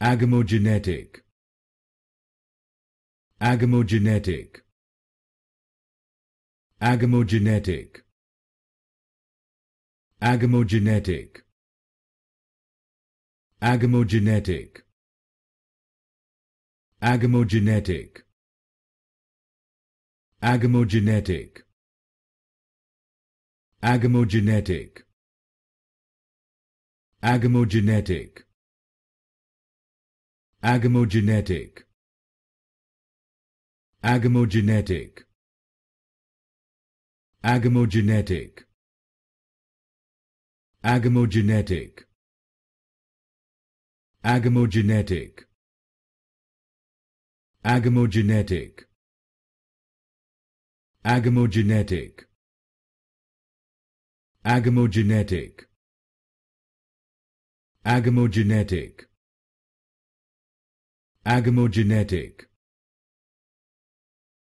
Agamogenetic Agamogenetic Agamogenetic Agamogenetic Agamogenetic Agamogenetic Agamogenetic Agamogenetic Agamogenetic agamogenetic agamogenetic agamogenetic agamogenetic agamogenetic agamogenetic agamogenetic agamogenetic agamogenetic agamogenetic